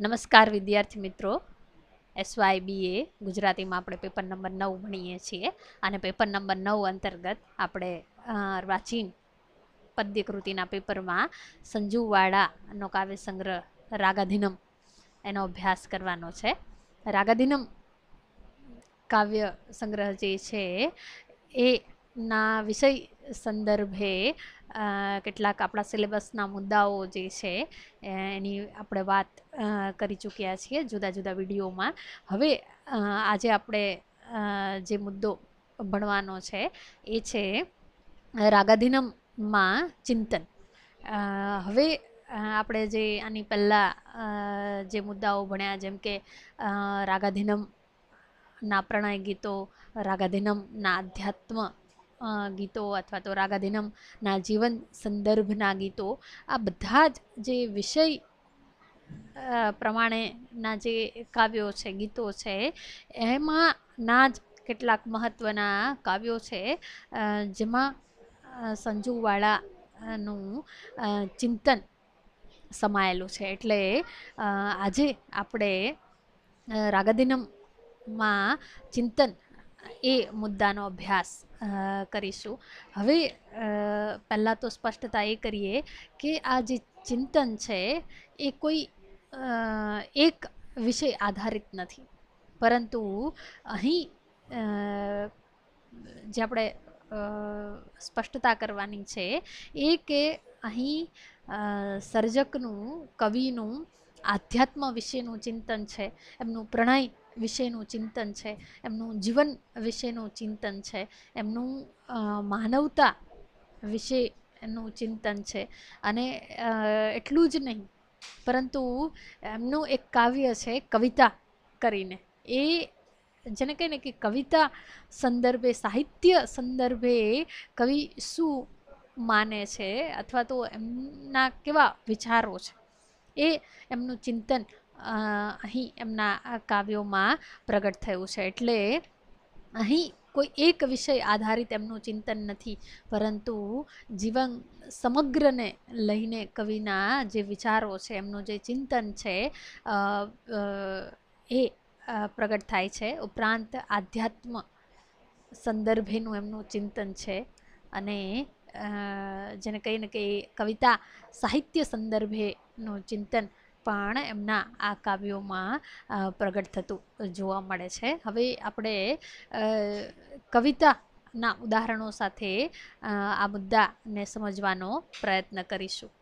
નમસ્કાર વિદ્યાર્થી મિત્રો એસવાયબીએ ગુજરાતીમાં આપણે પેપર નંબર નવ ભણીએ છીએ અને પેપર નંબર નવ અંતર્ગત આપણે પ્રાચીન પદ્યકૃતિના પેપરમાં સંજુવાડાનો કાવ્ય સંગ્રહ રાગાધિનમ એનો અભ્યાસ કરવાનો છે રાગાધિનમ કાવ્ય સંગ્રહ જે છે એના વિષય સંદર્ભે કેટલાક આપણા સિલેબસના મુદ્દાઓ જે છે એની આપણે વાત કરી ચૂક્યા છીએ જુદા જુદા વિડીયોમાં હવે આજે આપણે જે મુદ્દો ભણવાનો છે એ છે રાગાધીનમમાં ચિંતન હવે આપણે જે આની પહેલાં જે મુદ્દાઓ ભણ્યા જેમ કે રાગાધીનમના પ્રણય ગીતો રાગાધીનમના આધ્યાત્મ ગીતો અથવા તો રાગાધીનમના જીવન સંદર્ભના ગીતો આ બધા જ જે વિષય પ્રમાણેના જે કાવ્યો છે ગીતો છે એમાં ના જ કેટલાક મહત્ત્વના કાવ્યો છે જેમાં સંજુવાળાનું ચિંતન સમાયેલું છે એટલે આજે આપણે રાગાધીનમમાં ચિંતન એ મુદ્દાનો અભ્યાસ કરીશું હવે પહેલાં તો સ્પષ્ટતા એ કરીએ કે આ જે ચિંતન છે એ કોઈ એક વિષય આધારિત નથી પરંતુ અહીં જે આપણે સ્પષ્ટતા કરવાની છે એ કે અહીં સર્જકનું કવિનું આધ્યાત્મ વિશેનું ચિંતન છે એમનું પ્રણય વિશેનું ચિંતન છે એમનું જીવન વિશેનું ચિંતન છે એમનું માનવતા વિશે વિશેનું ચિંતન છે અને એટલું જ નહીં પરંતુ એમનું એક કાવ્ય છે કવિતા કરીને એ જેને કહીને કે કવિતા સંદર્ભે સાહિત્ય સંદર્ભે કવિ શું માને છે અથવા તો એમના કેવા વિચારો છે એ એમનું ચિંતન અહીં એમના કાવ્યોમાં પ્રગટ થયું છે એટલે અહીં કોઈ એક વિષય આધારિત એમનું ચિંતન નથી પરંતુ જીવન સમગ્રને લઈને કવિના જે વિચારો છે એમનું જે ચિંતન છે એ પ્રગટ થાય છે ઉપરાંત આધ્યાત્મ સંદર્ભેનું એમનું ચિંતન છે અને જેને કહીને કે કવિતા સાહિત્ય સંદર્ભેનું ચિંતન પણ એમના આ કાવ્યોમાં પ્રગટ થતું જોવા મળે છે હવે આપણે કવિતાના ઉદાહરણો સાથે આ મુદ્દાને સમજવાનો પ્રયત્ન કરીશું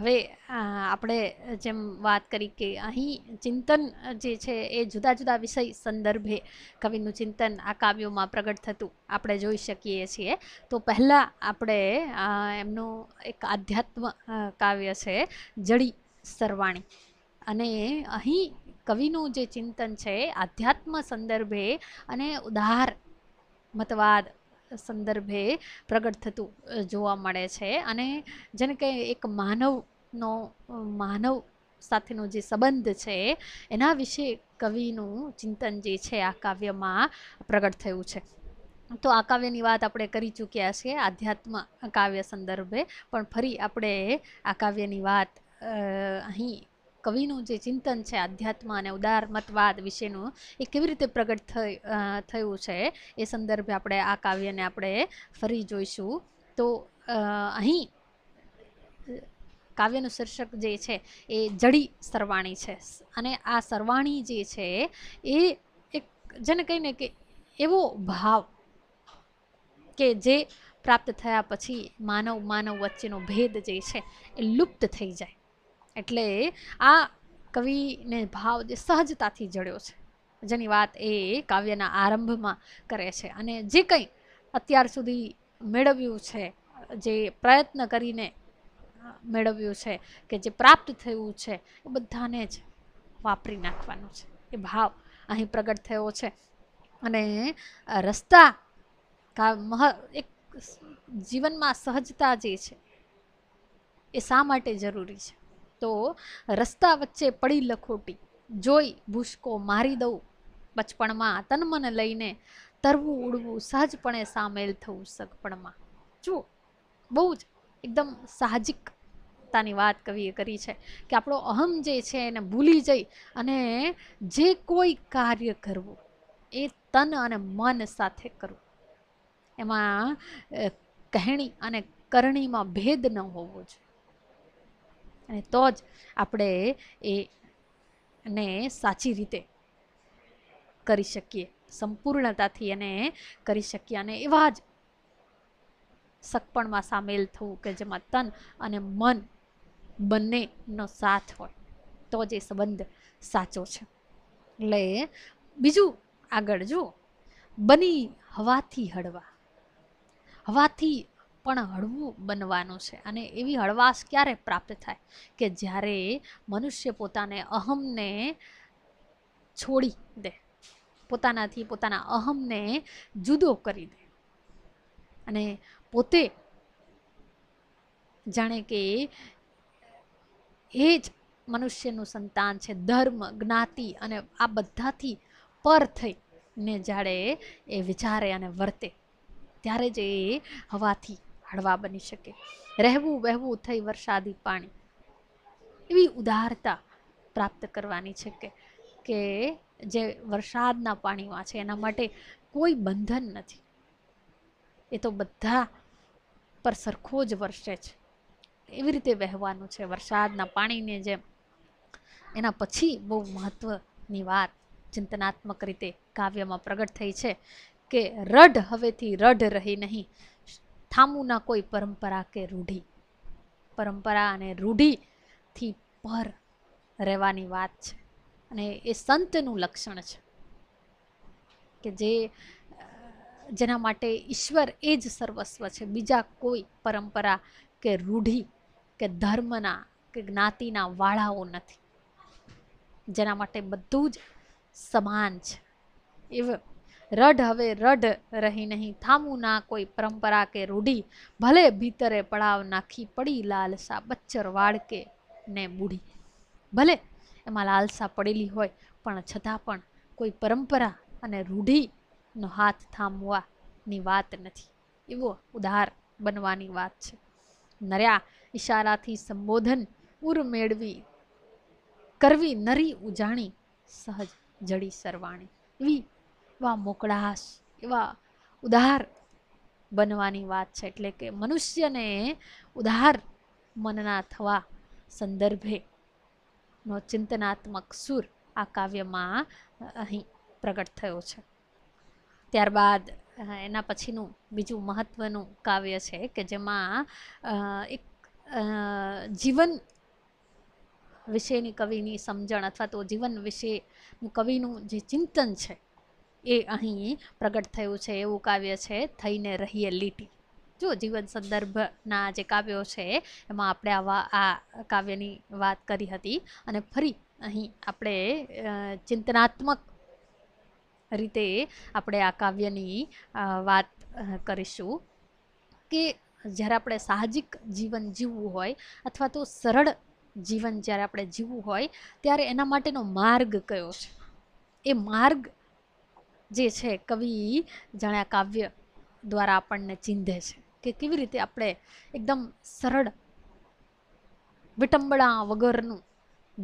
હવે આપણે જેમ વાત કરી કે અહીં ચિંતન જે છે એ જુદા જુદા વિષય સંદર્ભે કવિનું ચિંતન આ કાવ્યોમાં પ્રગટ થતું આપણે જોઈ શકીએ છીએ તો પહેલાં આપણે એમનું એક આધ્યાત્મ કાવ્ય છે જડી સરવાણી અને અહીં કવિનું જે ચિંતન છે આધ્યાત્મ સંદર્ભે અને ઉદાર મતવાદ સંદર્ભે પ્રગટ થતું જોવા મળે છે અને જેને કે એક માનવનો માનવ સાથેનો જે સંબંધ છે એના વિશે કવિનું ચિંતન જે છે આ કાવ્યમાં પ્રગટ થયું છે તો આ કાવ્યની વાત આપણે કરી ચૂક્યા છીએ આધ્યાત્મ કાવ્ય સંદર્ભે પણ ફરી આપણે આ કાવ્યની વાત અહીં કવિનું જે ચિંતન છે આધ્યાત્મ અને ઉદારમતવાદ વિશેનું એ કેવી રીતે પ્રગટ થયું છે એ સંદર્ભે આપણે આ કાવ્યને આપણે ફરી જોઈશું તો અહીં કાવ્યનું શીર્ષક જે છે એ જડી સરવાણી છે અને આ સરવાણી જે છે એ એક જેને કહીને કે એવો ભાવ કે જે પ્રાપ્ત થયા પછી માનવ માનવ વચ્ચેનો ભેદ જે છે એ લુપ્ત થઈ જાય એટલે આ કવિને ભાવ જે સહજતાથી જડ્યો છે જેની વાત એ કાવ્યના આરંભમાં કરે છે અને જે કંઈ અત્યાર સુધી મેળવ્યું છે જે પ્રયત્ન કરીને મેળવ્યું છે કે જે પ્રાપ્ત થયું છે એ બધાને જ વાપરી નાખવાનું છે એ ભાવ અહીં પ્રગટ થયો છે અને રસ્તા મહ એક જીવનમાં સહજતા જે છે એ શા માટે જરૂરી છે તો રસ્તા વચ્ચે પડી લખોટી જોઈ ભૂસકો મારી દઉં બચપણમાં તનમન લઈને તરવું ઉડવું સહજપણે સામેલ થવું સગપણમાં જુઓ બહુ જ એકદમ સાહજિકતાની વાત કવિએ કરી છે કે આપણો અહમ જે છે એને ભૂલી જઈ અને જે કોઈ કાર્ય કરવું એ તન અને મન સાથે કરવું એમાં કહેણી અને કરણીમાં ભેદ ન હોવો જોઈએ અને તો જ આપણે એને સાચી રીતે કરી શકીએ સંપૂર્ણતાથી એને કરી શકીએ અને એવા જ સગપણમાં સામેલ થવું કે જેમાં તન અને મન બંનેનો સાથ હોય તો જ એ સંબંધ સાચો છે એટલે બીજું આગળ જુઓ બની હવાથી હળવા હવાથી પણ હળવું બનવાનું છે અને એવી હળવાશ ક્યારે પ્રાપ્ત થાય કે જ્યારે મનુષ્ય પોતાને અહમને છોડી દે પોતાનાથી પોતાના અહમને જુદો કરી દે અને પોતે જાણે કે એ જ મનુષ્યનું સંતાન છે ધર્મ જ્ઞાતિ અને આ બધાથી પર થઈને જાણે એ વિચારે અને વર્તે ત્યારે જ એ હવાથી હળવા બની શકે રહેવું વહેવું થઈ વરસાદી પાણી એવી ઉદારતા પ્રાપ્ત કરવાની છે કે કે જે વરસાદના પાણીમાં છે એના માટે કોઈ બંધન નથી એ તો બધા પર સરખો જ વરસે છે એવી રીતે વહેવાનું છે વરસાદના પાણીને જેમ એના પછી બહુ મહત્વની વાત ચિંતનાત્મક રીતે કાવ્યમાં પ્રગટ થઈ છે કે રઢ હવેથી રઢ રહી નહીં થામું કોઈ પરંપરા કે રૂઢી પરંપરા અને રૂઢીથી પર રહેવાની વાત છે અને એ સંતનું લક્ષણ છે કે જે જેના માટે ઈશ્વર એ જ સર્વસ્વ છે બીજા કોઈ પરંપરા કે રૂઢી કે ધર્મના કે જ્ઞાતિના વાળાઓ નથી જેના માટે બધું જ સમાન છે એવું રઢ હવે રઢ રહી નહીં થામું ના કોઈ પરંપરા કે રૂઢી ભલે ભીતરે પડાવ નાખી પડી લાલસા બચ્ચર વાળકે ને બુઢી ભલે એમાં લાલસા પડેલી હોય પણ છતાં પણ કોઈ પરંપરા અને રૂઢીનો હાથ થામવાની વાત નથી એવો ઉદાર બનવાની વાત છે નર્યા ઈશારાથી સંબોધન ઉર મેળવી કરવી નરી ઉજાણી સહજ જડી સરવાણી એવી એવા મોકળાશ એવા ઉદાર બનવાની વાત છે એટલે કે મનુષ્યને ઉદાર મનના થવા સંદર્ભે નો ચિંતનાત્મક સૂર આ કાવ્યમાં અહીં પ્રગટ થયો છે ત્યારબાદ એના પછીનું બીજું મહત્ત્વનું કાવ્ય છે કે જેમાં એક જીવન વિશેની કવિની સમજણ અથવા તો જીવન વિશે કવિનું જે ચિંતન છે એ અહીં પ્રગટ થયું છે એવું કાવ્ય છે થઈને રહીએ લીટી જો જીવન સંદર્ભના જે કાવ્યો છે એમાં આપણે આવા આ કાવ્યની વાત કરી હતી અને ફરી અહીં આપણે ચિંતનાત્મક રીતે આપણે આ કાવ્યની વાત કરીશું કે જ્યારે આપણે સાહજિક જીવન જીવવું હોય અથવા તો સરળ જીવન જ્યારે આપણે જીવવું હોય ત્યારે એના માટેનો માર્ગ કયો છે એ માર્ગ જે છે કવિ જાણ્યા કાવ્ય દ્વારા આપણને ચીંધે છે કે કેવી રીતે આપણે એકદમ સરળ વિટંબણા વગરનું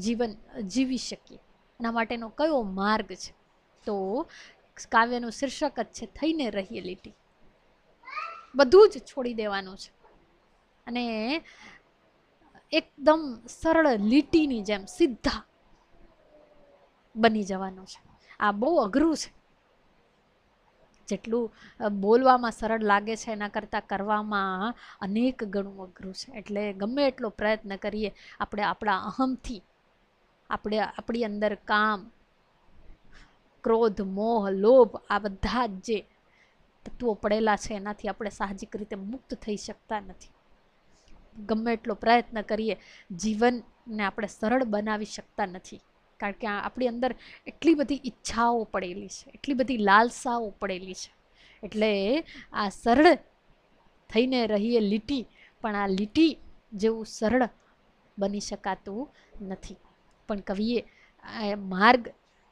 જીવન જીવી શકીએ એના માટેનો કયો માર્ગ છે તો કાવ્યનું શીર્ષક જ છે થઈને રહીએ લીટી બધું જ છોડી દેવાનું છે અને એકદમ સરળ લીટીની જેમ સીધા બની જવાનું છે આ બહુ અઘરું છે જેટલું બોલવામાં સરળ લાગે છે એના કરતાં કરવામાં અનેક ગણું અઘરું છે એટલે ગમે એટલો પ્રયત્ન કરીએ આપણે આપણા અહમથી આપણે આપણી અંદર કામ ક્રોધ મોહ લોભ આ બધા જ જે તત્વો પડેલા છે એનાથી આપણે સાહજિક રીતે મુક્ત થઈ શકતા નથી ગમે એટલો પ્રયત્ન કરીએ જીવનને આપણે સરળ બનાવી શકતા નથી કારણ કે આપણી અંદર એટલી બધી ઈચ્છાઓ પડેલી છે એટલી બધી લાલસાઓ પડેલી છે એટલે આ સરળ થઈને રહીએ લીટી પણ આ લીટી જેવું સરળ બની શકાતું નથી પણ કવિએ માર્ગ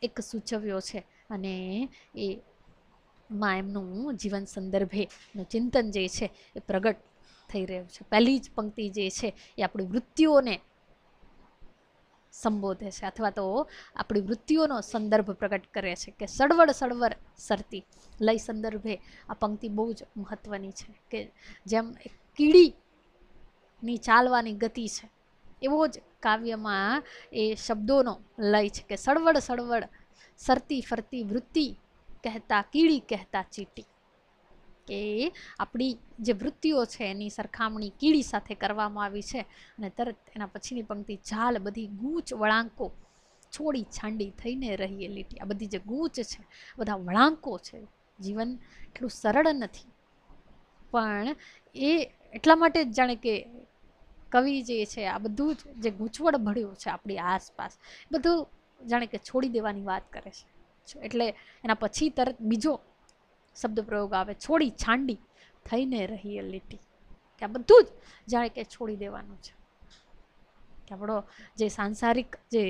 એક સૂચવ્યો છે અને એ માં એમનું જીવન સંદર્ભેનું ચિંતન જે છે એ પ્રગટ થઈ રહ્યું છે પહેલી જ પંક્તિ જે છે એ આપણી વૃત્તિઓને સંબોધે છે અથવા તો આપણી વૃત્તિઓનો સંદર્ભ પ્રગટ કરે છે કે સળવળ સળવર સરતી લય સંદર્ભે આ પંક્તિ બહુ જ મહત્ત્વની છે કે જેમ કીડીની ચાલવાની ગતિ છે એવો જ કાવ્યમાં એ શબ્દોનો લય છે કે સળવળ સળવળ સરતી ફરતી વૃત્તિ કહેતા કીડી કહેતા ચીટી કે આપણી જે વૃત્તિઓ છે એની સરખામણી કીડી સાથે કરવામાં આવી છે અને તરત એના પછીની પંક્તિ ઝાલ બધી ગૂંચ વળાંકો છોડી છાંડી થઈને રહીએ લીટી આ બધી જે ગૂંચ છે બધા વળાંકો છે જીવન એટલું સરળ નથી પણ એ એટલા માટે જ જાણે કે કવિ જે છે આ બધું જ જે ગૂંચવડ ભળ્યું છે આપણી આસપાસ બધું જાણે કે છોડી દેવાની વાત કરે છે એટલે એના પછી તરત બીજો શબ્દપ્રયોગ આવે છોડી છાંડી થઈને રહીએ લીટી કે આ બધું જ જાણે કે છોડી દેવાનું છે કે આપણો જે સાંસારિક જે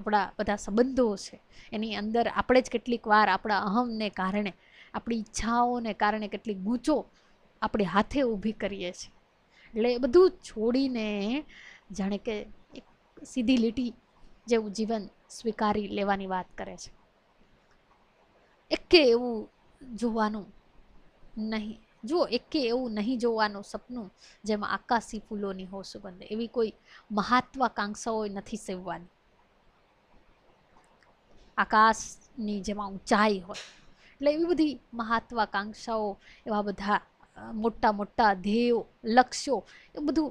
આપણા બધા સંબંધો છે એની અંદર આપણે જ કેટલીક વાર આપણા અહમને કારણે આપણી ઈચ્છાઓને કારણે કેટલીક ગૂંચો આપણે હાથે ઊભી કરીએ છીએ એટલે એ બધું છોડીને જાણે કે એક સીધી લીટી જેવું જીવન સ્વીકારી લેવાની વાત કરે છે એકે એવું જોવાનું નહીં જુઓ એકે એવું નહીં જોવાનું સપનું જેમાં આકાશી ફૂલોની હો સુગંધ એવી કોઈ મહાત્વાકાંક્ષાઓ નથી સેવવાની આકાશની જેમાં ઊંચાઈ હોય એટલે એવી બધી મહાત્વાકાંક્ષાઓ એવા બધા મોટા મોટા ધ્યેયો લક્ષ્યો એ બધું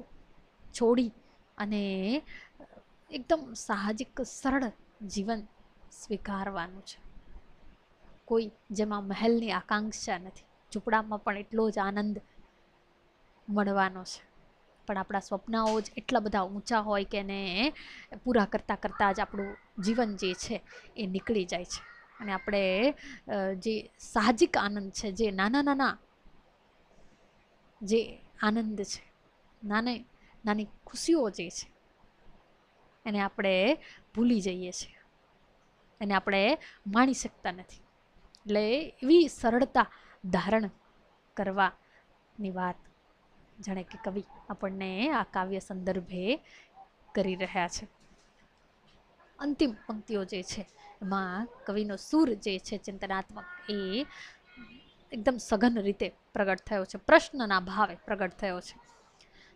છોડી અને એકદમ સાહજિક સરળ જીવન સ્વીકારવાનું છે કોઈ જેમાં મહેલની આકાંક્ષા નથી ઝૂંપડામાં પણ એટલો જ આનંદ મળવાનો છે પણ આપણા સ્વપ્નાઓ જ એટલા બધા ઊંચા હોય કે એને પૂરા કરતાં કરતાં જ આપણું જીવન જે છે એ નીકળી જાય છે અને આપણે જે સાહજિક આનંદ છે જે નાના નાના જે આનંદ છે નાને નાની ખુશીઓ જે છે એને આપણે ભૂલી જઈએ છીએ એને આપણે માણી શકતા નથી એટલે એવી સરળતા ધારણ કરવાની વાત જાણે કે કવિ આપણને આ કાવ્ય સંદર્ભે કરી રહ્યા છે અંતિમ પંક્તિઓ જે છે એમાં કવિનો સૂર જે છે ચિંતનાત્મક એ એકદમ સઘન રીતે પ્રગટ થયો છે પ્રશ્નના ભાવે પ્રગટ થયો છે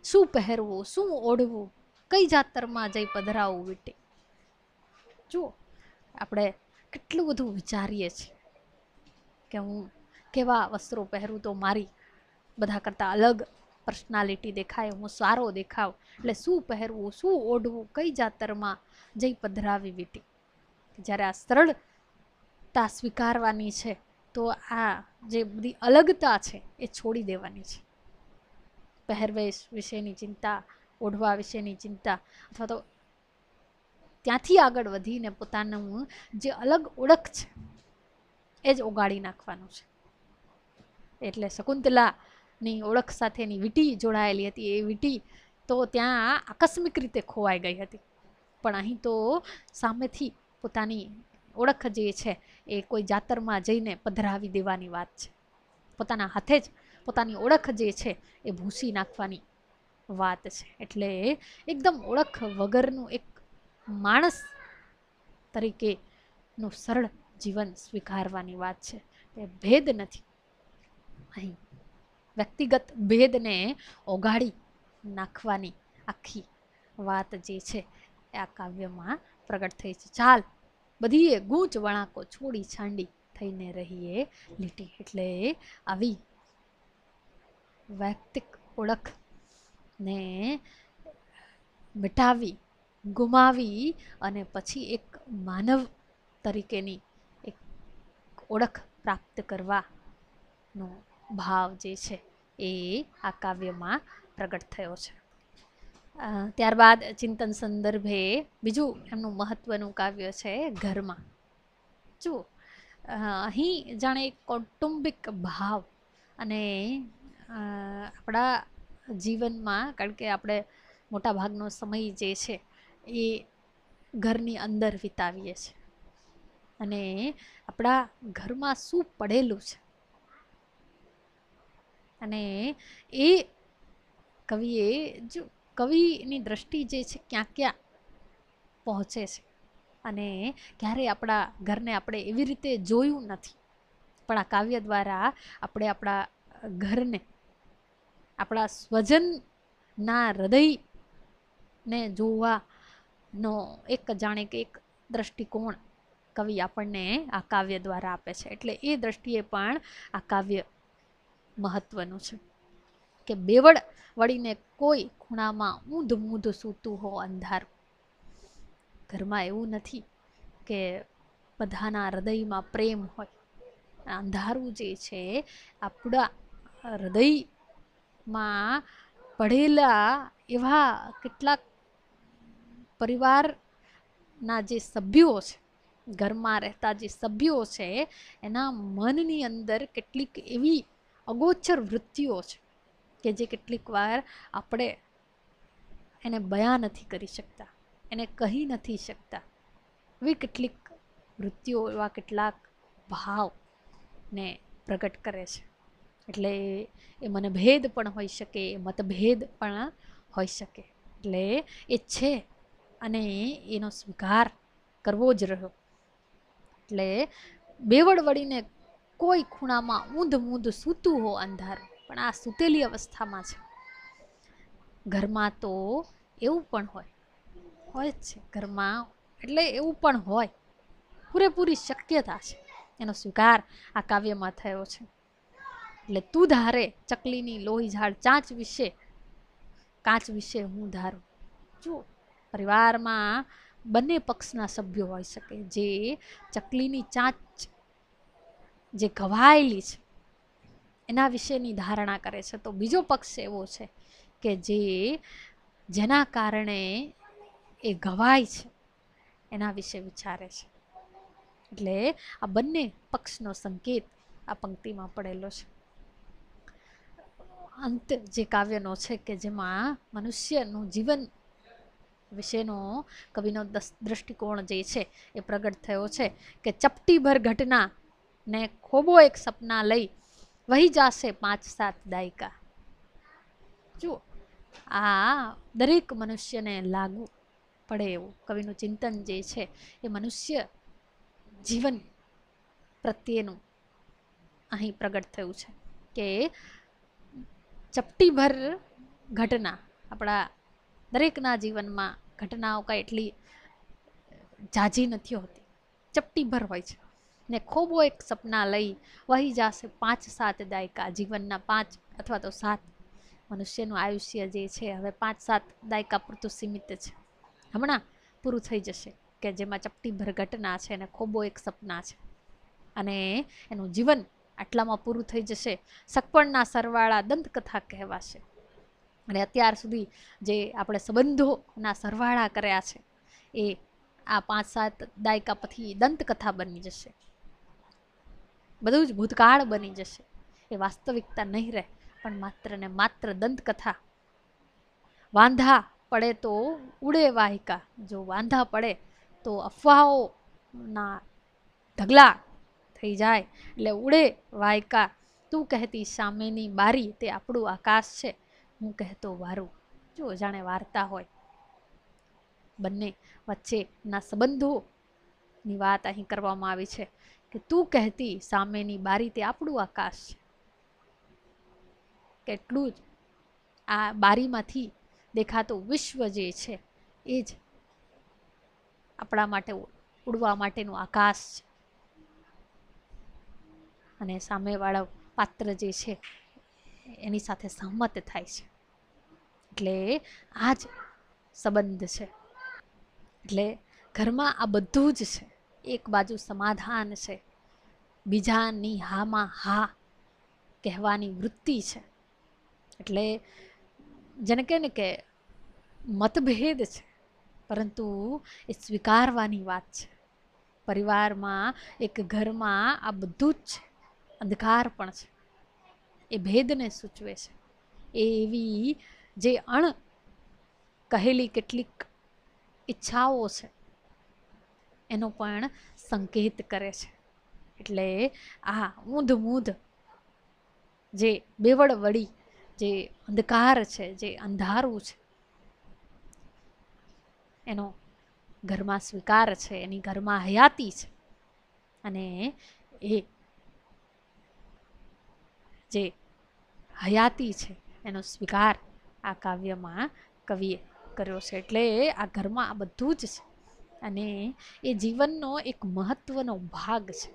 શું પહેરવું શું ઓઢવું કઈ જાતરમાં જઈ પધરાવું વીટી જુઓ આપણે કેટલું બધું વિચારીએ છીએ કે હું કેવા વસ્ત્રો પહેરું તો મારી બધા કરતાં અલગ પર્સનાલિટી દેખાય હું સારો દેખાવ એટલે શું પહેરવું શું ઓઢવું કઈ જાતરમાં જઈ પધરાવી વીતી જ્યારે આ સરળતા સ્વીકારવાની છે તો આ જે બધી અલગતા છે એ છોડી દેવાની છે પહેરવેશ વિશેની ચિંતા ઓઢવા વિશેની ચિંતા અથવા તો ત્યાંથી આગળ વધીને પોતાનું જે અલગ ઓળખ છે એ જ ઓગાળી નાખવાનું છે એટલે શકુંતલાની ઓળખ સાથેની વીટી જોડાયેલી હતી એ વીંટી તો ત્યાં આકસ્મિક રીતે ખોવાઈ ગઈ હતી પણ અહીં તો સામેથી પોતાની ઓળખ જે છે એ કોઈ જાતરમાં જઈને પધરાવી દેવાની વાત છે પોતાના હાથે જ પોતાની ઓળખ જે છે એ ભૂસી નાખવાની વાત છે એટલે એકદમ ઓળખ વગરનું એક માણસ તરીકેનું સરળ જીવન સ્વીકારવાની વાત છે તે ભેદ નથી અહીં વ્યક્તિગત ભેદને ઓગાળી નાખવાની આખી વાત જે છે એ આ કાવ્યમાં પ્રગટ થઈ છે ચાલ બધીએ ગૂંચ વણાકો છોડી છાંડી થઈને રહીએ લીટી એટલે આવી વૈયક્તિક ઓળખને મિટાવી ગુમાવી અને પછી એક માનવ તરીકેની ઓળખ પ્રાપ્ત કરવાનો ભાવ જે છે એ આ કાવ્યમાં પ્રગટ થયો છે ત્યારબાદ ચિંતન સંદર્ભે બીજું એમનું મહત્વનું કાવ્ય છે ઘરમાં જુઓ અહીં જાણે એક કૌટુંબિક ભાવ અને આપણા જીવનમાં કારણ કે આપણે મોટાભાગનો સમય જે છે એ ઘરની અંદર વિતાવીએ છીએ અને આપણા ઘરમાં શું પડેલું છે અને એ કવિએ જો કવિની દ્રષ્ટિ જે છે ક્યાં ક્યાં પહોંચે છે અને ક્યારેય આપણા ઘરને આપણે એવી રીતે જોયું નથી પણ આ કાવ્ય દ્વારા આપણે આપણા ઘરને આપણા સ્વજનના હૃદયને જોવાનો એક જાણે કે એક દ્રષ્ટિકોણ કવિ આપણને આ કાવ્ય દ્વારા આપે છે એટલે એ દ્રષ્ટિએ પણ આ કાવ્ય મહત્વનું છે કે બેવડ વળીને કોઈ ખૂણામાં ઊંધ મૂંધ સૂતું હો અંધારું ઘરમાં એવું નથી કે બધાના હૃદયમાં પ્રેમ હોય અંધારું જે છે આપણા હૃદયમાં પડેલા એવા કેટલાક પરિવારના જે સભ્યો છે ઘરમાં રહેતા જે સભ્યો છે એના મનની અંદર કેટલીક એવી અગોચર વૃત્તિઓ છે કે જે કેટલીક વાર આપણે એને બયા નથી કરી શકતા એને કહી નથી શકતા એવી કેટલીક વૃત્તિઓ એવા કેટલાક ભાવને પ્રગટ કરે છે એટલે એ મને ભેદ પણ હોઈ શકે એ મતભેદ પણ હોઈ શકે એટલે એ છે અને એનો સ્વીકાર કરવો જ રહ્યો એટલે બેવડ વળીને કોઈ ખૂણામાં ઊંધ મૂંધ સૂતું હો અંધાર પણ આ સૂતેલી અવસ્થામાં છે ઘરમાં તો એવું પણ હોય હોય જ છે ઘરમાં એટલે એવું પણ હોય પૂરેપૂરી શક્યતા છે એનો સ્વીકાર આ કાવ્યમાં થયો છે એટલે તું ધારે ચકલીની લોહી ઝાડ ચાંચ વિશે કાચ વિશે હું ધારું જો પરિવારમાં બંને પક્ષના સભ્યો હોઈ શકે જે ચકલીની ચાંચ જે ઘવાયેલી છે એના વિશેની ધારણા કરે છે તો બીજો પક્ષ એવો છે કે જે જેના કારણે એ ઘવાય છે એના વિશે વિચારે છે એટલે આ બંને પક્ષનો સંકેત આ પંક્તિમાં પડેલો છે અંત જે કાવ્યનો છે કે જેમાં મનુષ્યનું જીવન વિશેનો કવિનો દૃષ્ટિકોણ જે છે એ પ્રગટ થયો છે કે ચપટીભર ઘટના ને ખોબો એક સપના લઈ વહી જશે પાંચ સાત દાયકા જુઓ આ દરેક મનુષ્યને લાગુ પડે એવું કવિનું ચિંતન જે છે એ મનુષ્ય જીવન પ્રત્યેનું અહીં પ્રગટ થયું છે કે ચપટીભર ઘટના આપણા દરેકના જીવનમાં ઘટનાઓ કાંઈ એટલી જાજી નથી હોતી ચપટીભર હોય છે ને ખૂબ એક સપના લઈ વહી જશે પાંચ સાત દાયકા જીવનના પાંચ અથવા તો સાત મનુષ્યનું આયુષ્ય જે છે હવે પાંચ સાત દાયકા પૂરતું સીમિત છે હમણાં પૂરું થઈ જશે કે જેમાં ચપટીભર ઘટના છે અને ખોબો એક સપના છે અને એનું જીવન આટલામાં પૂરું થઈ જશે સકપણના સરવાળા દંતકથા કહેવાશે અને અત્યાર સુધી જે આપણે સંબંધોના સરવાળા કર્યા છે એ આ પાંચ સાત દાયકા પછી દંતકથા બની જશે બધું જ ભૂતકાળ બની જશે એ વાસ્તવિકતા નહીં રહે પણ માત્ર ને માત્ર દંતકથા વાંધા પડે તો ઉડે વાહિકા જો વાંધા પડે તો અફવાઓના ઢગલા થઈ જાય એટલે ઉડે વાયકા તું કહેતી સામેની બારી તે આપણું આકાશ છે હું કહેતો વારું જો જાણે વાર્તા હોય બંને વચ્ચેના સંબંધોની વાત અહીં કરવામાં આવી છે કે તું કહેતી સામેની બારી તે આપણું આકાશ છે કેટલું જ આ બારીમાંથી દેખાતું વિશ્વ જે છે એ જ આપણા માટે ઉડવા માટેનું આકાશ છે અને સામેવાળા પાત્ર જે છે એની સાથે સહમત થાય છે એટલે આ જ સંબંધ છે એટલે ઘરમાં આ બધું જ છે એક બાજુ સમાધાન છે બીજાની હામાં હા કહેવાની વૃત્તિ છે એટલે જેને કહે ને કે મતભેદ છે પરંતુ એ સ્વીકારવાની વાત છે પરિવારમાં એક ઘરમાં આ બધું જ છે અંધકાર પણ છે એ ભેદને સૂચવે છે એ એવી જે અણ કહેલી કેટલીક ઈચ્છાઓ છે એનો પણ સંકેત કરે છે એટલે આ ઊંધ મૂંધ જે બેવડ વળી જે અંધકાર છે જે અંધારું છે એનો ઘરમાં સ્વીકાર છે એની ઘરમાં હયાતી છે અને એ જે હયાતી છે એનો સ્વીકાર આ કાવ્યમાં કવિએ કર્યો છે એટલે આ ઘરમાં આ બધું જ છે અને એ જીવનનો એક મહત્વનો ભાગ છે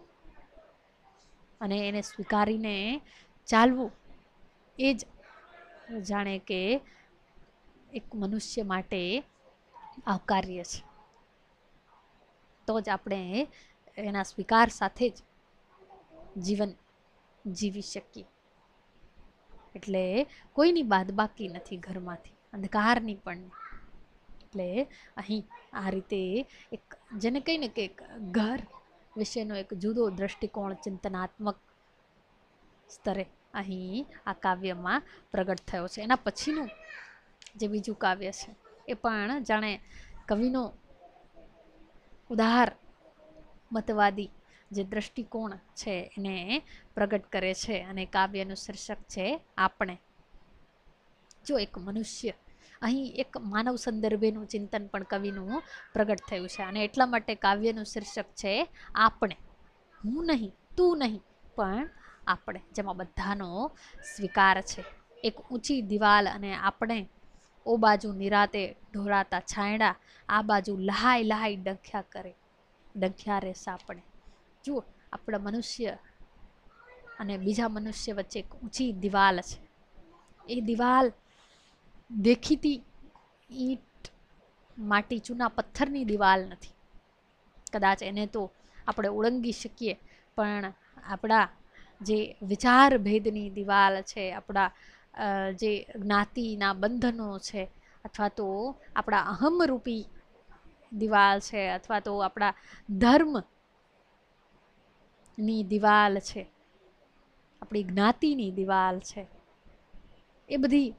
અને એને સ્વીકારીને ચાલવું એ જ જાણે કે એક મનુષ્ય માટે આવકાર્ય છે તો જ આપણે એના સ્વીકાર સાથે જ જીવન જીવી શકીએ એટલે કોઈની બાદ બાકી નથી ઘરમાંથી અંધકારની પણ એટલે અહીં આ રીતે એક જેને કહીને કે ઘર વિશેનો એક જુદો દ્રષ્ટિકોણ ચિંતનાત્મક સ્તરે અહીં આ કાવ્યમાં પ્રગટ થયો છે એના પછીનું જે બીજું કાવ્ય છે એ પણ જાણે કવિનો ઉદાર મતવાદી જે દ્રષ્ટિકોણ છે એને પ્રગટ કરે છે અને કાવ્યનું શીર્ષક છે આપણે જો એક મનુષ્ય અહીં એક માનવ સંદર્ભેનું ચિંતન પણ કવિનું પ્રગટ થયું છે અને એટલા માટે કાવ્યનું શીર્ષક છે આપણે હું નહીં તું નહીં પણ આપણે જેમાં બધાનો સ્વીકાર છે એક ઊંચી દિવાલ અને આપણે ઓ બાજુ નિરાતે ઢોળાતા છાંયડા આ બાજુ લહાય લહાય ડંખ્યા કરે ડંખ્યા રહેશે આપણે જુઓ આપણા મનુષ્ય અને બીજા મનુષ્ય વચ્ચે એક ઊંચી દિવાલ છે એ દિવાલ દેખીતી ઈંટ માટી ચૂના પથ્થરની દિવાલ નથી કદાચ એને તો આપણે ઓળંગી શકીએ પણ આપણા જે વિચાર ભેદની દિવાલ છે આપણા જે જ્ઞાતિના બંધનો છે અથવા તો આપણા અહમરૂપી દિવાલ છે અથવા તો આપણા ધર્મ ની દિવાલ છે આપણી જ્ઞાતિની દિવાલ છે એ બધી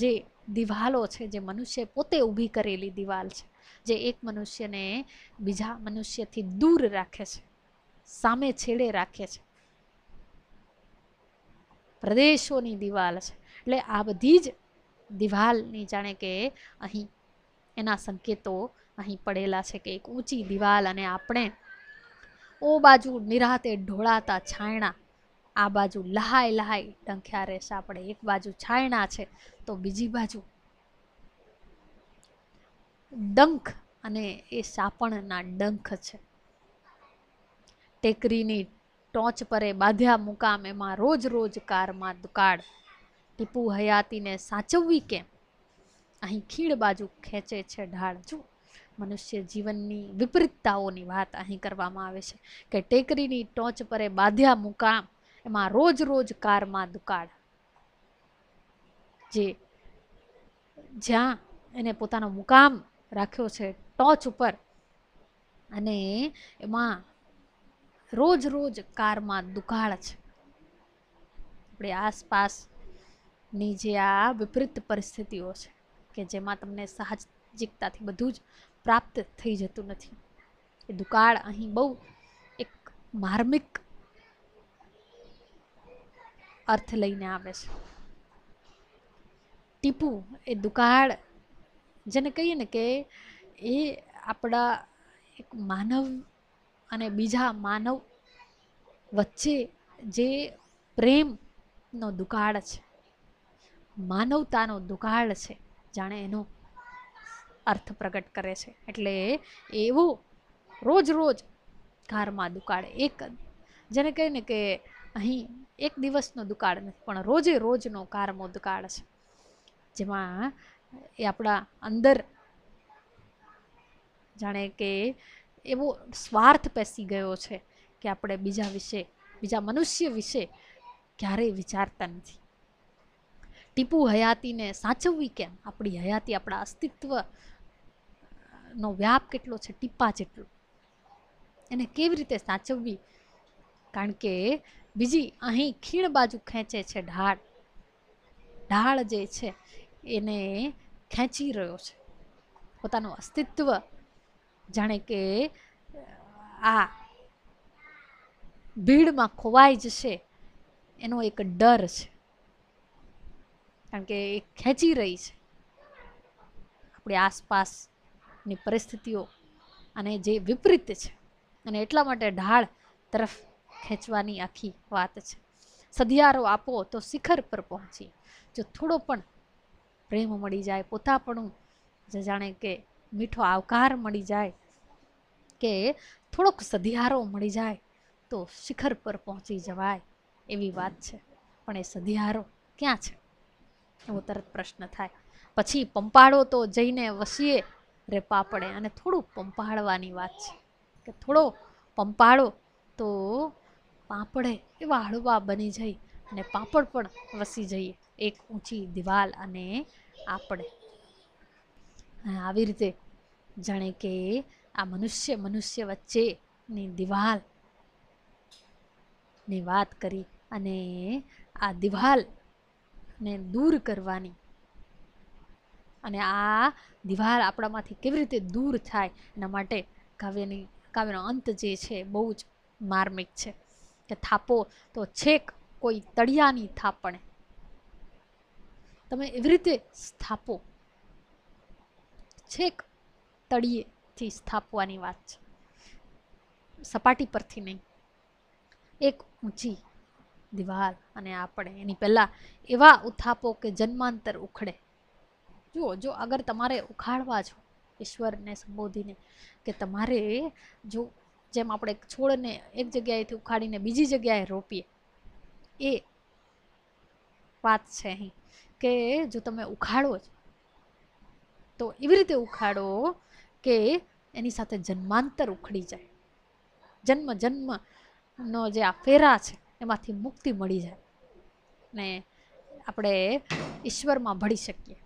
જે દિવાલો છે જે મનુષ્ય પોતે ઊભી કરેલી દિવાલ છે જે એક મનુષ્યને બીજા મનુષ્યથી દૂર રાખે છે સામે છેડે રાખે છે પ્રદેશોની દિવાલ છે એટલે આ બધી જ દિવાલની જાણે કે અહીં એના સંકેતો અહીં પડેલા છે કે એક ઊંચી દિવાલ અને આપણે ઓ બાજુ નિરાતે ઢોળાતા છાયણા આ બાજુ લહાય લહાય ટંખ્યા રહેશે આપણે એક બાજુ છાયણા છે તો બીજી બાજુ ડંખ અને એ સાપણના ડંખ છે ટેકરીની ટોચ પર બાંધ્યા મુકામ એમાં રોજ રોજ કારમાં દુકાળ ટીપુ હયાતીને સાચવવી કેમ અહીં ખીણ બાજુ ખેંચે છે ઢાળ જો મનુષ્ય જીવનની વિપરીતતાઓની વાત અહીં કરવામાં આવે છે કે ટેકરીની ટોચ પર એ બાંધ્યા મુકામ એમાં રોજ રોજ કારમાં દુકાળ જે જ્યાં એને પોતાનો મુકામ રાખ્યો છે ટોચ ઉપર અને એમાં રોજ રોજ કારમાં દુકાળ છે આપણે આસપાસની જે આ વિપરીત પરિસ્થિતિઓ છે કે જેમાં તમને સાહજિકતાથી બધું જ પ્રાપ્ત થઈ જતું નથી એ દુકાળ અહીં બહુ એક માર્મિક અર્થ લઈને આવે છે ટીપુ એ દુકાળ જેને કહીએ ને કે એ આપણા એક માનવ અને બીજા માનવ વચ્ચે જે પ્રેમનો દુકાળ છે માનવતાનો દુકાળ છે જાણે એનો અર્થ પ્રગટ કરે છે એટલે એવો રોજ રોજ ઘારમાં દુકાળ એક જ જેને કહે ને કે અહીં એક દિવસનો દુકાળ નથી પણ રોજે રોજનો કારમો દુકાળ છે જેમાં એ આપણા અંદર જાણે કે એવો સ્વાર્થ પેસી ગયો છે કે આપણે બીજા વિશે બીજા મનુષ્ય વિશે ક્યારેય વિચારતા નથી ટીપુ હયાતીને સાચવવી કેમ આપણી હયાતી આપણા અસ્તિત્વ નો વ્યાપ કેટલો છે ટીપા જેટલો એને કેવી રીતે સાચવવી કારણ કે બીજી અહીં ખીણ બાજુ ખેંચે છે ઢાળ ઢાળ જે છે એને ખેંચી રહ્યો છે પોતાનું અસ્તિત્વ જાણે કે આ ભીડમાં ખોવાઈ જશે એનો એક ડર છે કારણ કે એ ખેંચી રહી છે આપણી આસપાસની પરિસ્થિતિઓ અને જે વિપરીત છે અને એટલા માટે ઢાળ તરફ ખેંચવાની આખી વાત છે સધિયારો આપો તો શિખર પર પહોંચી જો થોડો પણ પ્રેમ મળી જાય પોતાપણું જે જાણે કે મીઠો આવકાર મળી જાય કે થોડોક સધિયારો મળી જાય તો શિખર પર પહોંચી જવાય એવી વાત છે પણ એ સધિયારો ક્યાં છે એવો તરત પ્રશ્ન થાય પછી પંપાળો તો જઈને વસીએ રે પાપડે અને થોડું પંપાળવાની વાત છે કે થોડો પંપાળો તો પાપડે એવા હળવા બની જઈ અને પાપડ પણ વસી જઈએ એક ઊંચી દિવાલ અને આપણે આવી રીતે જાણે કે આ મનુષ્ય મનુષ્ય વચ્ચેની દિવાલ ની વાત કરી અને આ દિવાલ ને દૂર કરવાની અને આ દિવાલ આપણામાંથી કેવી રીતે દૂર થાય એના માટે કાવ્યની કાવ્યનો અંત જે છે બહુ જ માર્મિક છે કે થાપો તો છેક કોઈ તળિયાની થાપણે તમે એવી રીતે સ્થાપો છેક તળિયેથી સ્થાપવાની વાત છે સપાટી પરથી નહીં એક ઊંચી દિવાલ અને આપણે એની પહેલાં એવા ઉથાપો કે જન્માંતર ઉખડે જુઓ જો અગર તમારે ઉખાડવા છો ઈશ્વરને સંબોધીને કે તમારે જો જેમ આપણે છોડને એક જગ્યાએથી ઉખાડીને બીજી જગ્યાએ રોપીએ એ વાત છે અહીં કે જો તમે ઉખાડો છો તો એવી રીતે ઉખાડો કે એની સાથે જન્માંતર ઉખડી જાય જન્મ જન્મનો જે આ ફેરા છે એમાંથી મુક્તિ મળી જાય ને આપણે ઈશ્વરમાં ભળી શકીએ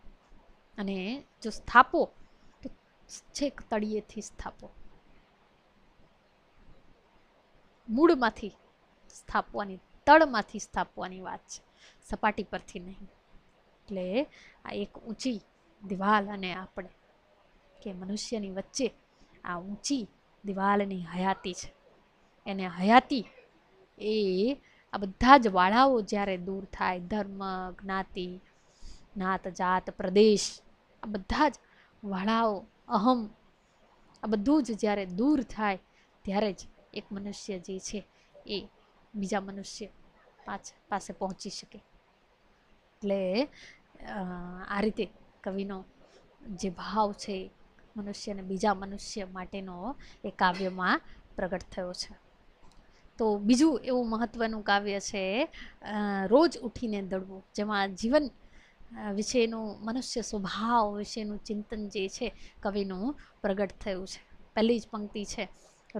અને જો સ્થાપો તો છેક તળિયેથી સ્થાપો મૂળમાંથી સ્થાપવાની તળમાંથી સ્થાપવાની વાત છે સપાટી પરથી નહીં એટલે આ એક ઊંચી દિવાલ અને આપણે કે મનુષ્યની વચ્ચે આ ઊંચી દિવાલની હયાતી છે એને હયાતી એ આ બધા જ વાળાઓ જ્યારે દૂર થાય ધર્મ જ્ઞાતિ નાત જાત પ્રદેશ આ બધા જ વાળાઓ અહમ આ બધું જ જ્યારે દૂર થાય ત્યારે જ એક મનુષ્ય જે છે એ બીજા મનુષ્ય પાછા પાસે પહોંચી શકે એટલે આ રીતે કવિનો જે ભાવ છે મનુષ્યને બીજા મનુષ્ય માટેનો એ કાવ્યમાં પ્રગટ થયો છે તો બીજું એવું મહત્ત્વનું કાવ્ય છે રોજ ઉઠીને દળવું જેમાં જીવન વિશેનું મનુષ્ય સ્વભાવ વિશેનું ચિંતન જે છે કવિનું પ્રગટ થયું છે પહેલી જ પંક્તિ છે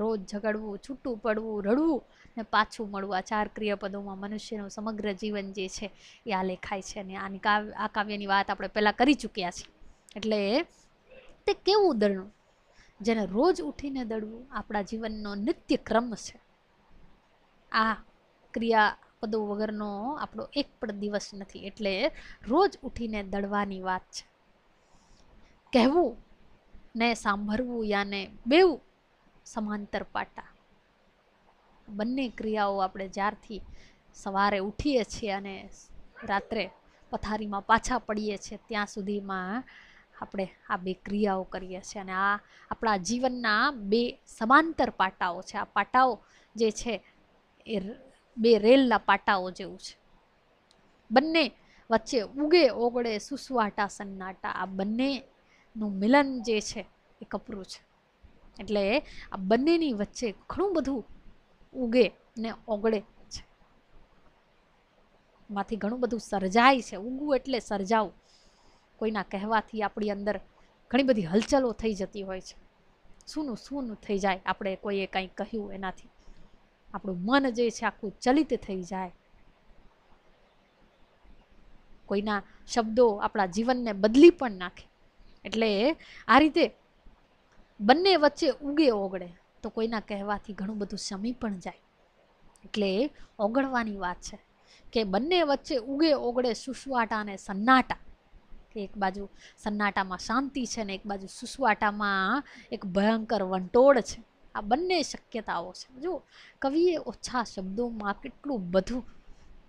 રોજ ઝઘડવું છૂટું પડવું રડવું ને પાછું મળવું આ ચાર ક્રિયાપદોમાં મનુષ્યનું સમગ્ર જીવન જે છે એ આ લેખાય છે અને આની કાવ્ય આ કાવ્યની વાત આપણે પહેલાં કરી ચૂક્યા છીએ એટલે તે કેવું દળવું જેને રોજ ઉઠીને દળવું આપણા જીવનનો નિત્ય ક્રમ છે આ ક્રિયાપદો વગરનો આપણો એક પણ દિવસ નથી એટલે રોજ ઉઠીને દળવાની વાત છે કહેવું ને સાંભળવું યાને બેવ સમાંતર પાટા બંને ક્રિયાઓ આપણે જ્યારથી સવારે ઉઠીએ છીએ અને રાત્રે પથારીમાં પાછા પડીએ છીએ ત્યાં સુધીમાં આપણે આ બે ક્રિયાઓ કરીએ છીએ અને આ આપણા જીવનના બે સમાંતર પાટાઓ છે આ પાટાઓ જે છે એ બે રેલના પાટાઓ જેવું છે બંને વચ્ચે ઉગે ઓગળે સુસવાટા સન્નાટા આ બંનેનું મિલન જે છે એ કપરું છે એટલે આ બંનેની વચ્ચે ઘણું બધું ઉગે ને ઓગળે છે માંથી ઘણું બધું સર્જાય છે ઉગવું એટલે સર્જાવું કોઈના કહેવાથી આપણી અંદર ઘણી બધી હલચલો થઈ જતી હોય છે સૂનું સૂનું થઈ જાય આપણે કોઈએ કંઈ કહ્યું એનાથી આપણું મન જે છે આખું ચલિત થઈ જાય કોઈના શબ્દો આપણા જીવનને બદલી પણ નાખે એટલે આ રીતે બંને વચ્ચે ઉગે ઓગળે તો કોઈના કહેવાથી ઘણું બધું શમી પણ જાય એટલે ઓગળવાની વાત છે કે બંને વચ્ચે ઉગે ઓગળે સુસવાટા અને સન્નાટા કે એક બાજુ સન્નાટામાં શાંતિ છે ને એક બાજુ સુસવાટામાં એક ભયંકર વંટોળ છે આ બંને શક્યતાઓ છે જો કવિએ ઓછા શબ્દોમાં કેટલું બધું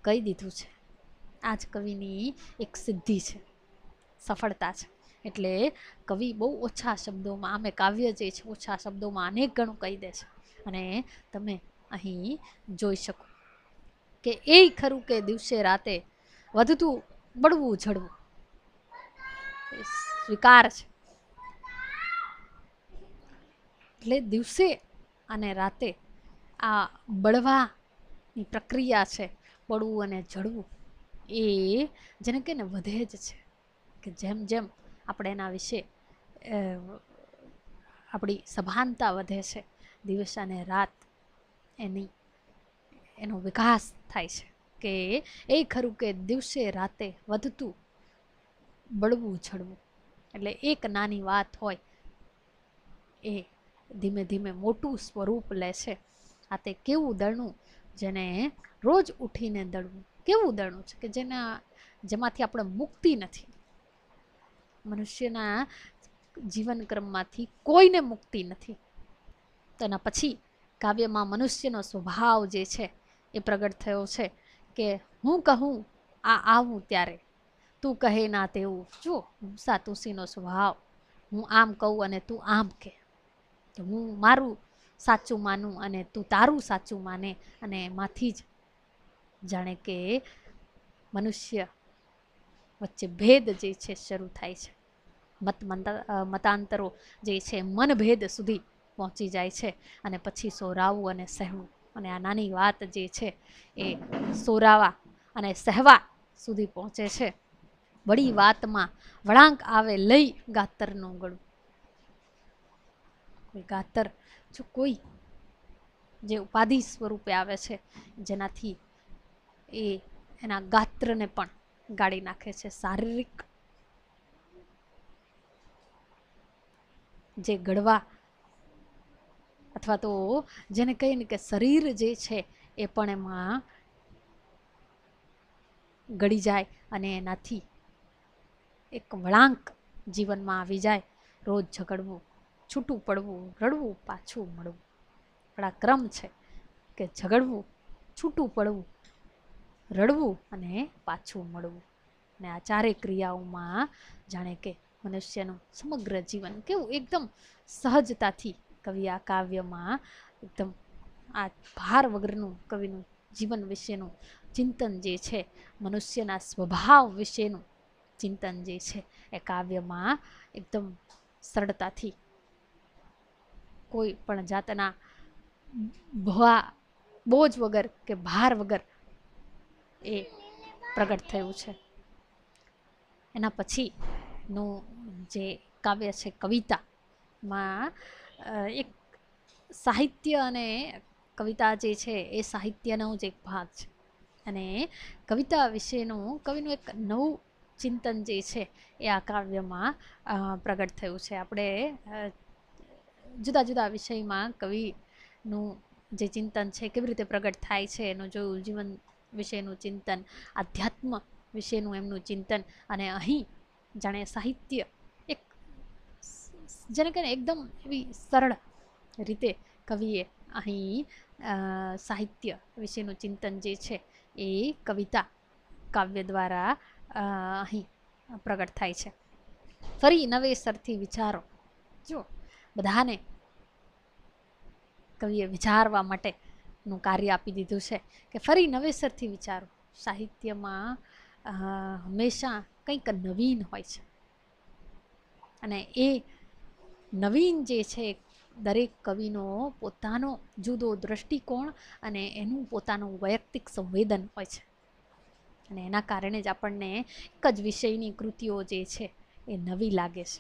કહી દીધું છે આ જ કવિની એક સિદ્ધિ છે સફળતા છે એટલે કવિ બહુ ઓછા શબ્દોમાં આમે કાવ્ય જે છે ઓછા શબ્દોમાં અનેક ગણું કહી દે છે અને તમે અહીં જોઈ શકો કે એ ખરું કે દિવસે રાતે વધતું બળવું ઝડવું સ્વીકાર છે એટલે દિવસે અને રાતે આ બળવાની પ્રક્રિયા છે પડવું અને જળવું એ જેને કહે ને વધે જ છે કે જેમ જેમ આપણે એના વિશે આપણી સભાનતા વધે છે દિવસ અને રાત એની એનો વિકાસ થાય છે કે એ ખરું કે દિવસે રાતે વધતું બળવું છડવું એટલે એક નાની વાત હોય એ ધીમે ધીમે મોટું સ્વરૂપ લે છે આ તે કેવું દળનું જેને રોજ ઉઠીને દળવું કેવું દળનું છે કે જેના જેમાંથી આપણે મુક્તિ નથી મનુષ્યના જીવનક્રમમાંથી કોઈને મુક્તિ નથી તેના પછી કાવ્યમાં મનુષ્યનો સ્વભાવ જે છે એ પ્રગટ થયો છે કે હું કહું આ આવું ત્યારે તું કહે ના તેવું જો સાતુસીનો સ્વભાવ હું આમ કહું અને તું આમ કહે તો હું મારું સાચું માનું અને તું તારું સાચું માને અને એમાંથી જ જાણે કે મનુષ્ય વચ્ચે ભેદ જે છે શરૂ થાય છે મત મતાંતરો જે છે મનભેદ સુધી પહોંચી જાય છે અને પછી સોરાવું અને સહેવું અને આ નાની વાત જે છે એ સોરાવા અને સહેવા સુધી પહોંચે છે વળી વાતમાં વળાંક આવે લઈ ગાતરનું ગળું કોઈ ગાતર જો કોઈ જે ઉપાધિ સ્વરૂપે આવે છે જેનાથી એ એના ગાત્રને પણ ગાળી નાખે છે શારીરિક જે ગળવા અથવા તો જેને કહીને કે શરીર જે છે એ પણ એમાં ગળી જાય અને એનાથી એક વળાંક જીવનમાં આવી જાય રોજ ઝઘડવું છૂટું પડવું રડવું પાછું મળવું પણ આ ક્રમ છે કે ઝઘડવું છૂટું પડવું રડવું અને પાછું મળવું અને આ ચારે ક્રિયાઓમાં જાણે કે મનુષ્યનું સમગ્ર જીવન કેવું એકદમ સહજતાથી કવિ આ કાવ્યમાં એકદમ આ ભાર વગરનું કવિનું જીવન વિશેનું ચિંતન જે છે મનુષ્યના સ્વભાવ વિશેનું ચિંતન જે છે એ કાવ્યમાં એકદમ સરળતાથી કોઈ પણ જાતના ભવા બોજ વગર કે ભાર વગર એ પ્રગટ થયું છે એના પછીનું જે કાવ્ય છે કવિતામાં એક સાહિત્ય અને કવિતા જે છે એ સાહિત્યનો જ એક ભાગ છે અને કવિતા વિશેનું કવિનું એક નવું ચિંતન જે છે એ આ કાવ્યમાં પ્રગટ થયું છે આપણે જુદા જુદા વિષયમાં કવિનું જે ચિંતન છે કેવી રીતે પ્રગટ થાય છે એનું જોયું જીવન વિશેનું ચિંતન આધ્યાત્મ વિશેનું એમનું ચિંતન અને અહીં જાણે સાહિત્ય એક જેને કહીને એકદમ એવી સરળ રીતે કવિએ અહીં સાહિત્ય વિશેનું ચિંતન જે છે એ કવિતા કાવ્ય દ્વારા અહીં પ્રગટ થાય છે ફરી નવેસરથી વિચારો જો બધાને કવિએ વિચારવા માટેનું કાર્ય આપી દીધું છે કે ફરી નવેસરથી વિચારો સાહિત્યમાં હંમેશા કંઈક નવીન હોય છે અને એ નવીન જે છે દરેક કવિનો પોતાનો જુદો દૃષ્ટિકોણ અને એનું પોતાનું વૈયક્તિક સંવેદન હોય છે અને એના કારણે જ આપણને એક જ વિષયની કૃતિઓ જે છે એ નવી લાગે છે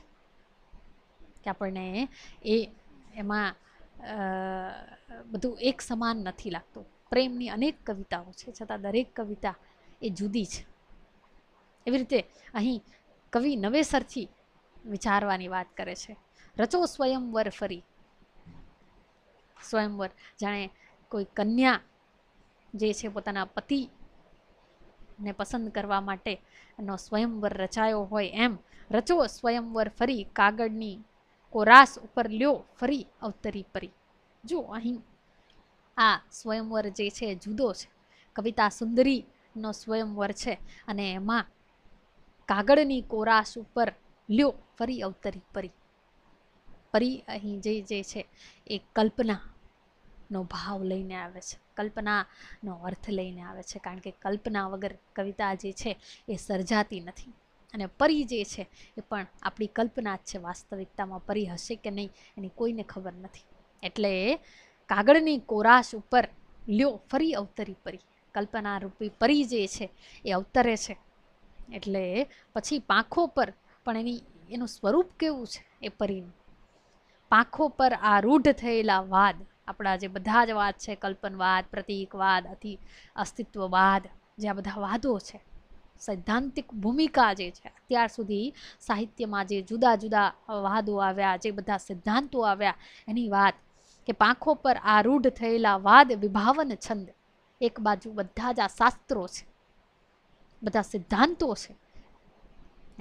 કે આપણને એ એમાં બધું એક સમાન નથી લાગતું પ્રેમની અનેક કવિતાઓ છે છતાં દરેક કવિતા એ જુદી છે એવી રીતે અહીં કવિ નવેસરથી વિચારવાની વાત કરે છે રચો સ્વયંવર ફરી સ્વયંવર જાણે કોઈ કન્યા જે છે પોતાના પતિ ને પસંદ કરવા માટે નો સ્વયંવર રચાયો હોય એમ રચો સ્વયંવર ફરી કાગળની કોરાસ ઉપર લ્યો ફરી અવતરી પરી જો અહીં આ સ્વયંવર જે છે જુદો છે કવિતા સુંદરીનો સ્વયંવર છે અને એમાં કાગળની કોરાસ ઉપર લ્યો ફરી અવતરી પરી પરી અહીં જે જે છે એ કલ્પનાનો ભાવ લઈને આવે છે કલ્પનાનો અર્થ લઈને આવે છે કારણ કે કલ્પના વગર કવિતા જે છે એ સર્જાતી નથી અને પરી જે છે એ પણ આપણી કલ્પના જ છે વાસ્તવિકતામાં પરી હશે કે નહીં એની કોઈને ખબર નથી એટલે કાગળની કોરાશ ઉપર લ્યો ફરી અવતરી પરી કલ્પના રૂપી પરી જે છે એ અવતરે છે એટલે પછી પાંખો પર પણ એની એનું સ્વરૂપ કેવું છે એ પરીનું પાંખો પર આ રૂઢ થયેલા વાદ આપણા જે બધા જ વાદ છે કલ્પનવાદ પ્રતીકવાદ અતિ અસ્તિત્વવાદ જે આ બધા વાદો છે સૈદ્ધાંતિક ભૂમિકા જે છે અત્યાર સુધી સાહિત્યમાં જે જુદા જુદા વાદો આવ્યા જે બધા સિદ્ધાંતો આવ્યા એની વાત કે પાંખો પર રૂઢ થયેલા વાદ વિભાવન છંદ એક બાજુ બધા જ આ શાસ્ત્રો છે બધા સિદ્ધાંતો છે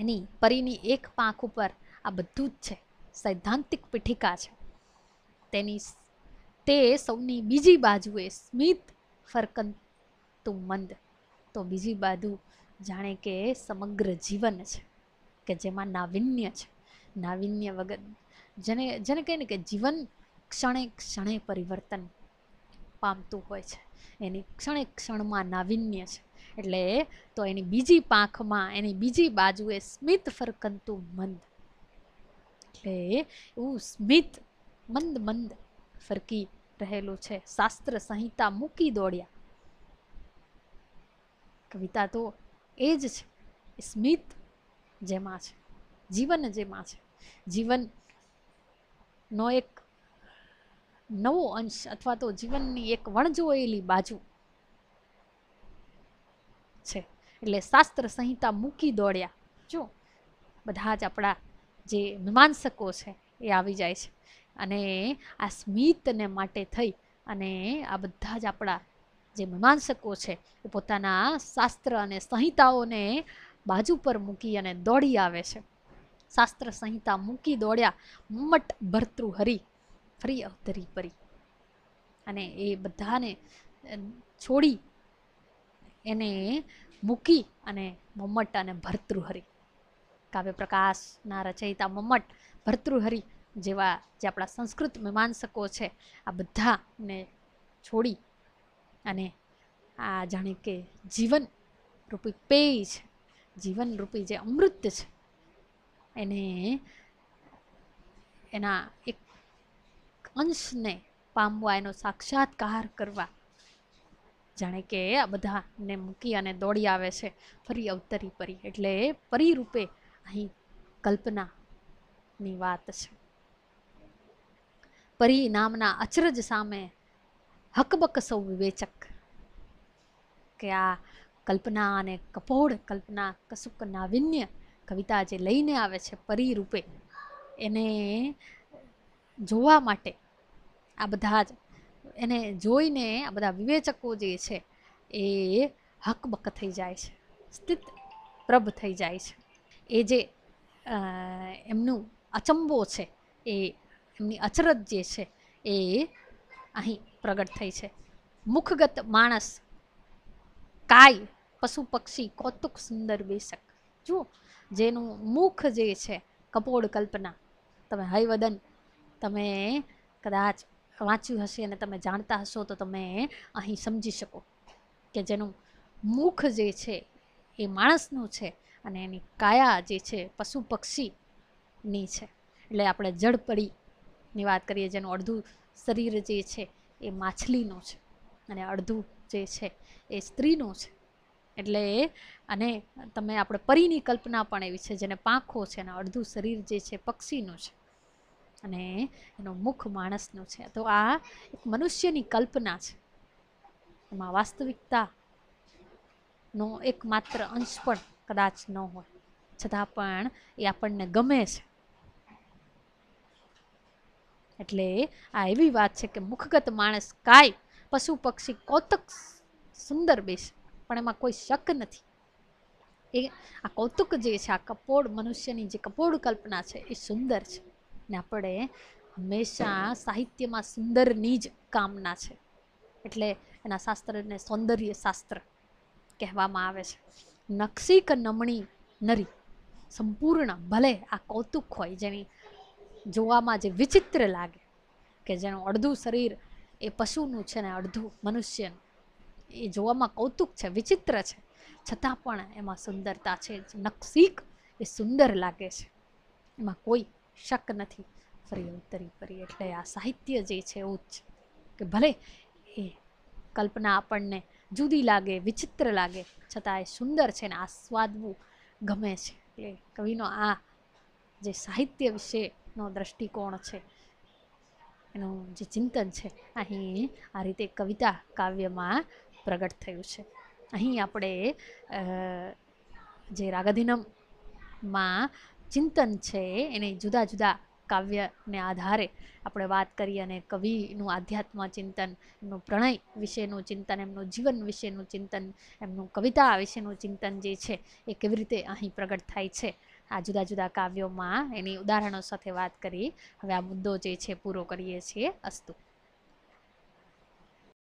એની પરીની એક પાંખ ઉપર આ બધું જ છે સૈદ્ધાંતિક પીઠિકા છે તેની તે સૌની બીજી બાજુએ સ્મિત ફરકન તું મંદ તો બીજી બાજુ જાણે કે સમગ્ર જીવન છે કે જેમાં નાવિન્ય છે નાવિન્ય વગર જેને જેને કહે ને કે જીવન ક્ષણે ક્ષણે પરિવર્તન પામતું હોય છે એની ક્ષણે ક્ષણમાં નાવિન્ય છે એટલે તો એની બીજી પાંખમાં એની બીજી બાજુએ સ્મિત ફરકંતું મંદ એટલે એવું સ્મિત મંદ મંદ ફરકી રહેલું છે શાસ્ત્ર સંહિતા મૂકી દોડ્યા કવિતા તો એ જ છે સ્મિત જેમાં છે જીવન જેમાં છે જીવનનો એક નવો અંશ અથવા તો જીવનની એક વણજોયેલી બાજુ છે એટલે શાસ્ત્ર સંહિતા મૂકી દોડ્યા જો બધા જ આપણા જે મીમાંસકો છે એ આવી જાય છે અને આ સ્મિતને માટે થઈ અને આ બધા જ આપણા જે મીમાંસકો છે એ પોતાના શાસ્ત્ર અને સંહિતાઓને બાજુ પર મૂકી અને દોડી આવે છે શાસ્ત્ર સંહિતા મૂકી દોડ્યા મટ ભર્તૃહરી ફરી અવતરી પરી અને એ બધાને છોડી એને મૂકી અને મમ્મટ અને ભર્તૃહરી કાવ્ય પ્રકાશના રચયિતા મમ્મટ ભર્તૃહરી જેવા જે આપણા સંસ્કૃત મીમાંસકો છે આ બધાને છોડી અને આ જાણે કે જીવન રૂપી પેય છે જીવન રૂપી જે અમૃત છે એને એના એક અંશને પામવા એનો સાક્ષાત્કાર કરવા જાણે કે આ બધાને મૂકી અને દોડી આવે છે ફરી અવતરી પરી એટલે પરીરૂપે અહીં કલ્પનાની વાત છે પરી નામના અચરજ સામે હકબક સૌ વિવેચક કે આ કલ્પના અને કપોળ કલ્પના કશુક નાવિન્ય કવિતા જે લઈને આવે છે પરી રૂપે એને જોવા માટે આ બધા જ એને જોઈને આ બધા વિવેચકો જે છે એ હકબક થઈ જાય છે સ્થિત પ્રભ થઈ જાય છે એ જે એમનું અચંબો છે એ એમની અચરજ જે છે એ અહીં પ્રગટ થઈ છે મુખગત માણસ કાય પશુ પક્ષી કૌતુક સુંદર બેશક જુઓ જેનું મુખ જે છે કપોળ કલ્પના તમે હૈવદન તમે કદાચ વાંચ્યું હશે અને તમે જાણતા હશો તો તમે અહીં સમજી શકો કે જેનું મુખ જે છે એ માણસનું છે અને એની કાયા જે છે પશુ પક્ષીની છે એટલે આપણે જળપડીની વાત કરીએ જેનું અડધું શરીર જે છે એ માછલીનો છે અને અડધું જે છે એ સ્ત્રીનું છે એટલે અને તમે આપણે પરીની કલ્પના પણ એવી છે જેને પાંખો છે અને અડધું શરીર જે છે પક્ષીનું છે અને એનું મુખ માણસનું છે તો આ એક મનુષ્યની કલ્પના છે એમાં વાસ્તવિકતાનો એકમાત્ર અંશ પણ કદાચ ન હોય છતાં પણ એ આપણને ગમે છે એટલે આ એવી વાત છે કે મુખગત માણસ કાય પશુ પક્ષી કૌતુક સુંદર બેસ પણ એમાં કોઈ શક નથી એ આ કૌતુક જે છે આ કપોળ મનુષ્યની જે કપોળ કલ્પના છે એ સુંદર છે ને આપણે હંમેશા સાહિત્યમાં સુંદરની જ કામના છે એટલે એના શાસ્ત્રને સૌંદર્ય શાસ્ત્ર કહેવામાં આવે છે નક્ષિક નમણી નરી સંપૂર્ણ ભલે આ કૌતુક હોય જેની જોવામાં જે વિચિત્ર લાગે કે જેનું અડધું શરીર એ પશુનું છે ને અડધું મનુષ્યનું એ જોવામાં કૌતુક છે વિચિત્ર છે છતાં પણ એમાં સુંદરતા છે નકસીક એ સુંદર લાગે છે એમાં કોઈ શક નથી ફરી ઉતરી ફરી એટલે આ સાહિત્ય જે છે એવું જ છે કે ભલે એ કલ્પના આપણને જુદી લાગે વિચિત્ર લાગે છતાં એ સુંદર છે ને આસ્વાદવું ગમે છે એટલે કવિનો આ જે સાહિત્ય વિશે નો દ્રષ્ટિકોણ છે એનું જે ચિંતન છે અહીં આ રીતે કવિતા કાવ્યમાં પ્રગટ થયું છે અહીં આપણે જે રાગાધિનમમાં ચિંતન છે એને જુદા જુદા કાવ્યને આધારે આપણે વાત કરી અને કવિનું આધ્યાત્મ ચિંતન એમનું પ્રણય વિશેનું ચિંતન એમનું જીવન વિશેનું ચિંતન એમનું કવિતા વિશેનું ચિંતન જે છે એ કેવી રીતે અહીં પ્રગટ થાય છે આ જુદા જુદા કાવ્યોમાં એની ઉદાહરણો સાથે વાત કરી હવે આ મુદ્દો જે છે પૂરો કરીએ છીએ અસ્તુ